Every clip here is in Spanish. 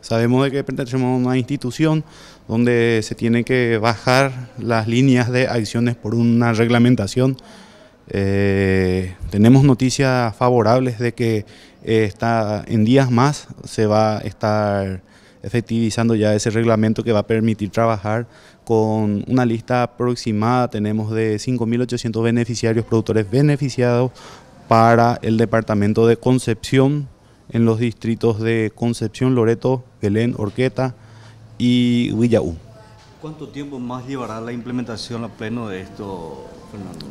Sabemos de que pertenecemos a una institución donde se tiene que bajar las líneas de acciones por una reglamentación. Eh, tenemos noticias favorables de que eh, está, en días más se va a estar efectivizando ya ese reglamento que va a permitir trabajar con una lista aproximada, tenemos de 5.800 beneficiarios, productores beneficiados para el departamento de Concepción, en los distritos de Concepción, Loreto, Belén, Orqueta y Huillaú. ¿Cuánto tiempo más llevará la implementación a pleno de esto, Fernando?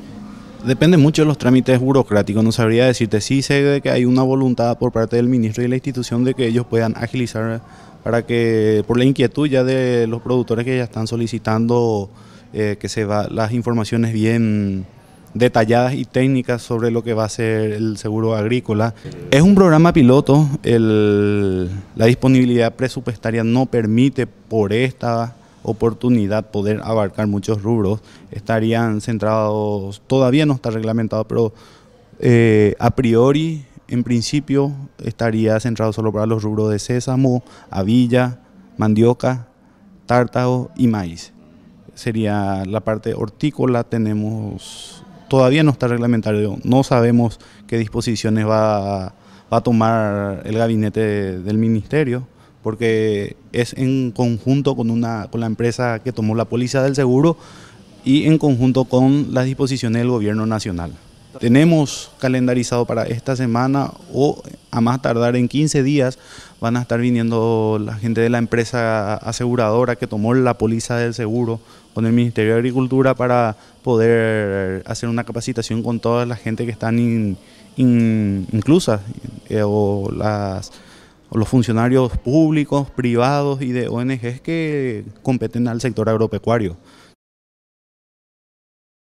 Depende mucho de los trámites burocráticos, no sabría decirte. Sí sé que hay una voluntad por parte del ministro y la institución de que ellos puedan agilizar para que, por la inquietud ya de los productores que ya están solicitando eh, que se va las informaciones bien detalladas y técnicas sobre lo que va a ser el seguro agrícola. Es un programa piloto, el, la disponibilidad presupuestaria no permite por esta oportunidad poder abarcar muchos rubros, estarían centrados, todavía no está reglamentado, pero eh, a priori, en principio, estaría centrado solo para los rubros de sésamo, avilla, mandioca, tártago y maíz. Sería la parte hortícola, tenemos todavía no está reglamentario, no sabemos qué disposiciones va, a tomar el gabinete del ministerio, porque es en conjunto con, una, con la empresa que tomó la póliza del seguro y en conjunto con las disposiciones del gobierno nacional. Tenemos calendarizado para esta semana o a más tardar en 15 días van a estar viniendo la gente de la empresa aseguradora que tomó la póliza del seguro con el Ministerio de Agricultura para poder hacer una capacitación con toda la gente que están in, eh, o las o los funcionarios públicos, privados y de ONGs que competen al sector agropecuario.